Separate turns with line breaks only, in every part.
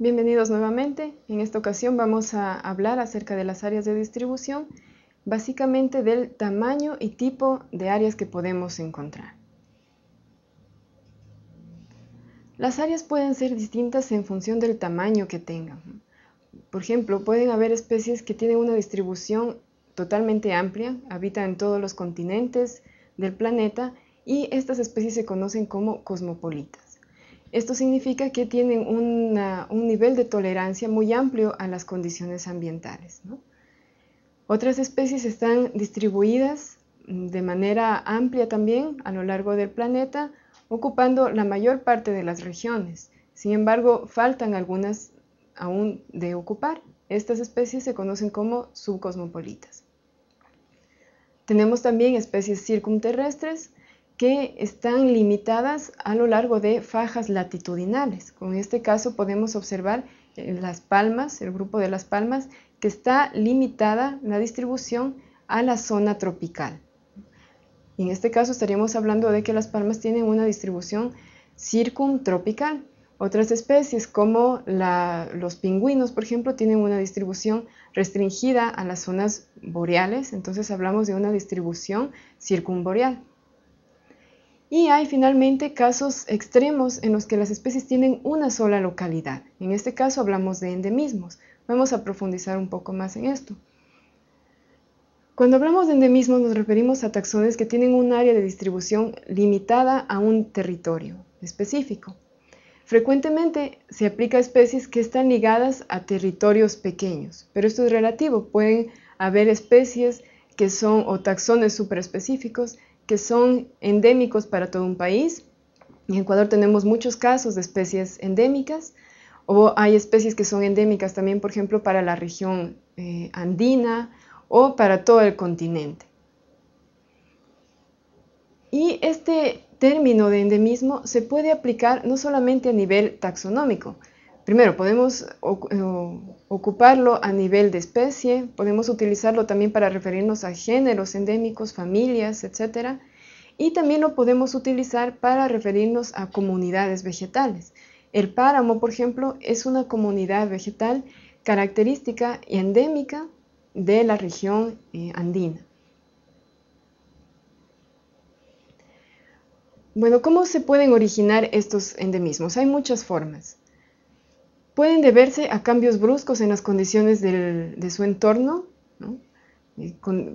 Bienvenidos nuevamente. En esta ocasión vamos a hablar acerca de las áreas de distribución, básicamente del tamaño y tipo de áreas que podemos encontrar. Las áreas pueden ser distintas en función del tamaño que tengan. Por ejemplo, pueden haber especies que tienen una distribución totalmente amplia, habitan en todos los continentes del planeta y estas especies se conocen como cosmopolitas. Esto significa que tienen un nivel de tolerancia muy amplio a las condiciones ambientales. Otras especies están distribuidas de manera amplia también a lo largo del planeta, ocupando la mayor parte de las regiones. Sin embargo, faltan algunas aún de ocupar. Estas especies se conocen como subcosmopolitas. Tenemos también especies circunterrestres que están limitadas a lo largo de fajas latitudinales. en este caso podemos observar eh, las palmas, el grupo de las palmas, que está limitada la distribución a la zona tropical. en este caso estaríamos hablando de que las palmas tienen una distribución circuntropical. Otras especies como los pingüinos, por ejemplo, tienen una distribución restringida a las zonas boreales, entonces hablamos de una distribución circumboreal. Y hay finalmente casos extremos en los que las especies tienen una sola localidad. En este caso hablamos de endemismos. Vamos a profundizar un poco más en esto. Cuando hablamos de endemismos nos referimos a taxones que tienen un área de distribución limitada a un territorio específico. Frecuentemente se aplica a especies que están ligadas a territorios pequeños, pero esto es relativo. Pueden haber especies que son o taxones superespecíficos que son endémicos para todo un país. En Ecuador tenemos muchos casos de especies endémicas o hay especies que son endémicas también, por ejemplo, para la región eh, andina o para todo el continente. Y este término de endemismo se puede aplicar no solamente a nivel taxonómico. Primero, podemos ocuparlo a nivel de especie, podemos utilizarlo también para referirnos a géneros endémicos, familias, etcétera Y también lo podemos utilizar para referirnos a comunidades vegetales. El páramo, por ejemplo, es una comunidad vegetal característica y endémica de la región eh, andina. Bueno, ¿cómo se pueden originar estos endemismos? Hay muchas formas pueden deberse a cambios bruscos en las condiciones de su entorno,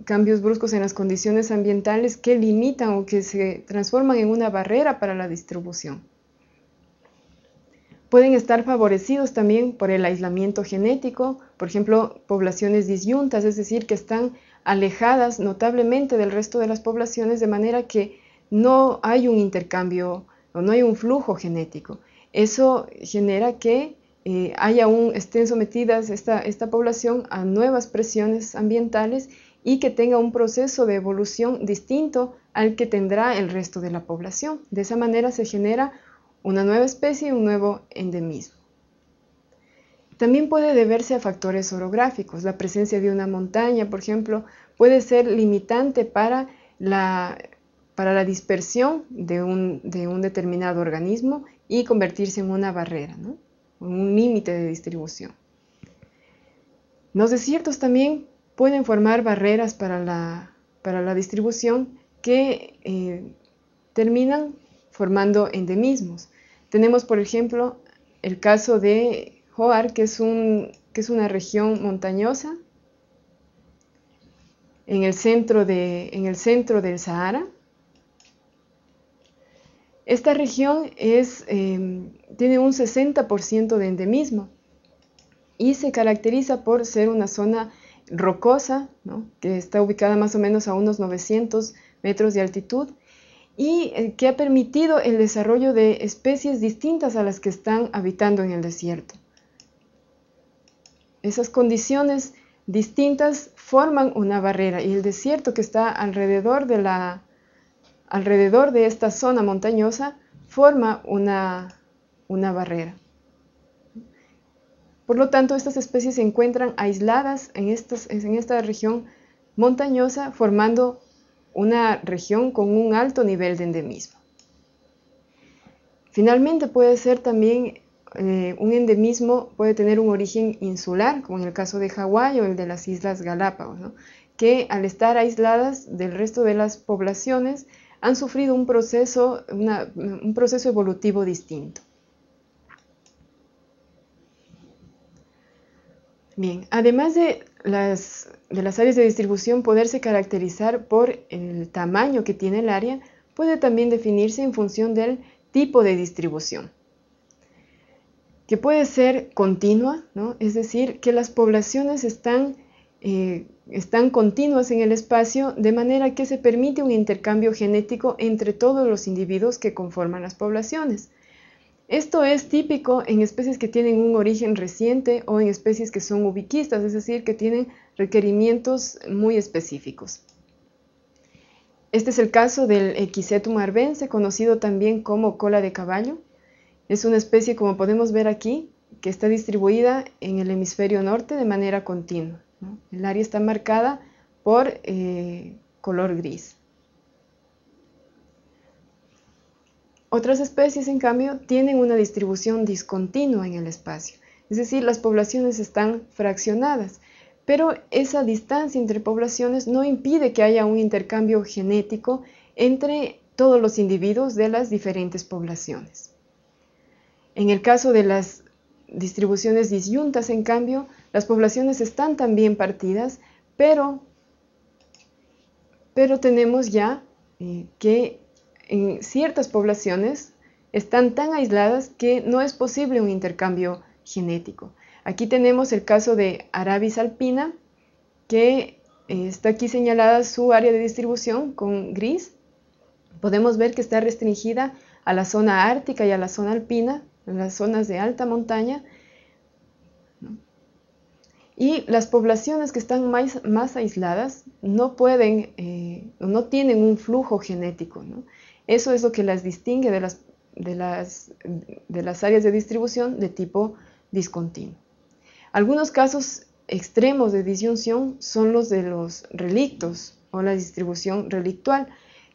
cambios bruscos en las condiciones ambientales que limitan o que se transforman en una barrera para la distribución. Pueden estar favorecidos también por el aislamiento genético, por ejemplo, poblaciones disyuntas, es decir, que están alejadas notablemente del resto de las poblaciones de manera que no hay un intercambio o no hay un flujo genético. Eso genera que eh, hay aún estén sometidas esta, población a nuevas presiones ambientales y que tenga un proceso de evolución distinto al que tendrá el resto de la población. De esa manera se genera una nueva especie y un nuevo endemismo. También puede deberse a factores orográficos. La presencia de una montaña, por ejemplo, puede ser limitante para la, para la dispersión de un, determinado organismo y convertirse en una barrera un límite de distribución. Los desiertos también pueden formar barreras para la, para la distribución que eh, terminan formando endemismos. Tenemos, por ejemplo, el caso de Hoar, que es, un, que es una región montañosa en el centro, de, en el centro del Sahara, esta región em, tiene un 60% de endemismo y se caracteriza por ser una zona rocosa, que está ubicada más o menos a unos 900 metros de altitud y eh, que ha permitido el desarrollo de especies distintas a las que están habitando en el desierto. Esas condiciones distintas forman una barrera y el desierto que está alrededor de la, alrededor de esta zona montañosa forma una, una barrera. Por lo tanto, estas especies se encuentran aisladas en, esta región montañosa formando una región con un alto nivel de endemismo. Finalmente puede ser también eh, un endemismo, puede tener un origen insular, como en el caso de Hawái o el de las Islas Galápagos, que al estar aisladas del resto de las poblaciones han sufrido un proceso, un proceso evolutivo distinto. Bien, además de las, de las áreas de distribución poderse caracterizar por el tamaño que tiene el área, puede también definirse en función del tipo de distribución, que puede ser continua, es decir, que las poblaciones están eh, están continuas en el espacio, de manera que se permite un intercambio genético entre todos los individuos que conforman las poblaciones. Esto es típico en especies que tienen un origen reciente o en especies que son ubiquistas, es decir, que tienen requerimientos muy específicos. Este es el caso del Equisetum arvense, conocido también como cola de caballo. Es una especie, como podemos ver aquí, que está distribuida en el hemisferio norte de manera continua. El área está marcada por eh, color gris. Otras especies, en cambio, tienen una distribución discontinua en el espacio, es decir, las poblaciones están fraccionadas, pero esa distancia entre poblaciones no impide que haya un intercambio genético entre todos los individuos de las diferentes poblaciones. En el caso de las distribuciones disyuntas, en cambio, las poblaciones están también partidas, pero, pero tenemos ya eh, que en eh, ciertas poblaciones están tan aisladas que no es posible un intercambio genético. Aquí tenemos el caso de Arabis alpina, que eh, está aquí señalada su área de distribución con gris. Podemos ver que está restringida a la zona ártica y a la zona alpina, en las zonas de alta montaña, y las poblaciones que están más, más aisladas no pueden, eh, no tienen un flujo genético. Eso es lo que las distingue de las, las, de las áreas de distribución de tipo discontinuo. Algunos casos extremos de disyunción son los de los relictos o la distribución relictual,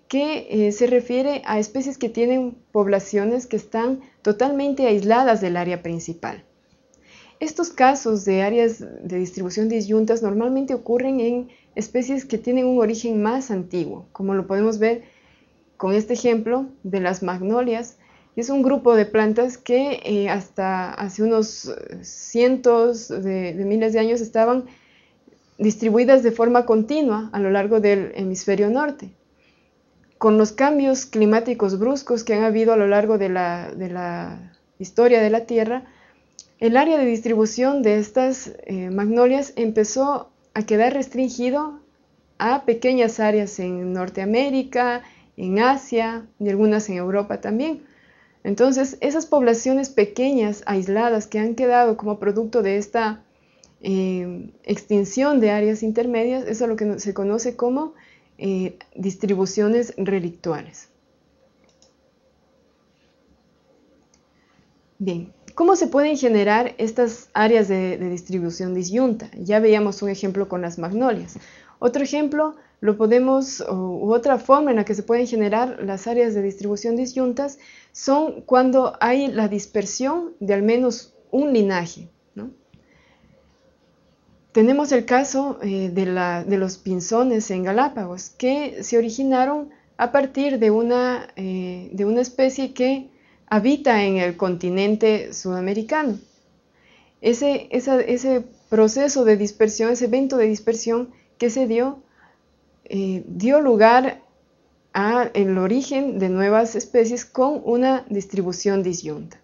que eh, se refiere a especies que tienen poblaciones que están totalmente aisladas del área principal. Estos casos de áreas de distribución disyuntas normalmente ocurren en especies que tienen un origen más antiguo, como lo podemos ver con este ejemplo de las magnolias, que es un grupo de plantas que eh, hasta hace unos eh, cientos de, miles de años estaban distribuidas de forma continua a lo largo del hemisferio norte con los cambios climáticos bruscos que han habido a lo largo de la, historia de la Tierra, el área de distribución de estas eh, magnolias empezó a quedar restringido a pequeñas áreas en Norteamérica, en Asia y algunas en Europa también. Entonces, esas poblaciones pequeñas, aisladas, que han quedado como producto de esta eh, extinción de áreas intermedias, eso es lo que se conoce como eh, distribuciones relictuales. Bien, ¿cómo se pueden generar estas áreas de, distribución disyunta? Ya veíamos un ejemplo con las magnolias. Otro ejemplo lo podemos, u otra forma en la que se pueden generar las áreas de distribución disyuntas son cuando hay la dispersión de al menos un linaje. Tenemos el caso eh, de, los pinzones en Galápagos, que se originaron a partir de una eh, especie que habita en el continente sudamericano. Ese, proceso de dispersión, ese evento de dispersión que se dio, eh, dio lugar al origen de nuevas especies con una distribución disyunta.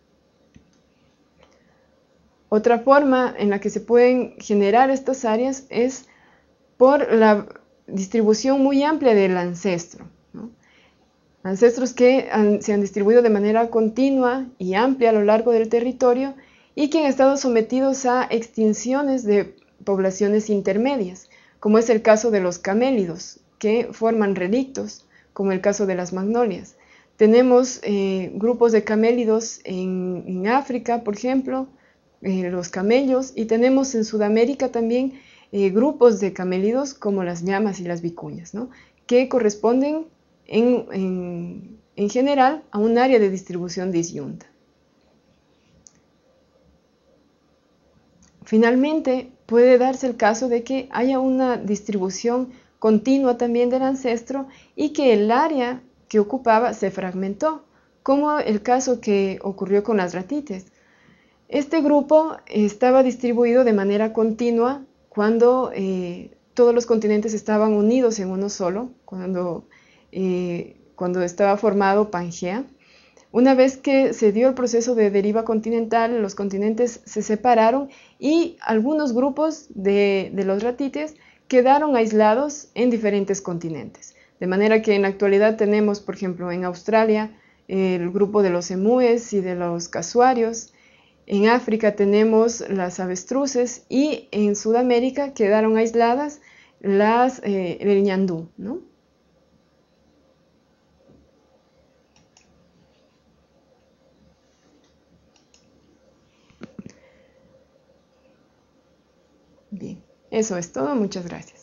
Otra forma en la que se pueden generar estas áreas es por la distribución muy amplia del ancestro ancestros que se han distribuido de manera continua y amplia a lo largo del territorio y que han estado sometidos a extinciones de poblaciones intermedias, como es el caso de los camélidos, que forman relictos, como el caso de las magnolias. Tenemos eh, grupos de camélidos en, África, por ejemplo, eh, los camellos, y tenemos en Sudamérica también eh, grupos de camélidos como las llamas y las vicuñas, ¿no? que corresponden en, general a un área de distribución disyunta. Finalmente, puede darse el caso de que haya una distribución continua también del ancestro y que el área que ocupaba se fragmentó, como el caso que ocurrió con las ratites. Este grupo estaba distribuido de manera continua cuando eh, todos los continentes estaban unidos en uno solo, cuando eh, cuando estaba formado Pangea. Una vez que se dio el proceso de deriva continental, los continentes se separaron y algunos grupos de, los ratites quedaron aislados en diferentes continentes. De manera que en la actualidad tenemos, por ejemplo, en Australia el grupo de los emúes y de los casuarios, en África tenemos las avestruces y en Sudamérica quedaron aisladas las eh, el ñandú, ¿no? Eso es todo, muchas gracias.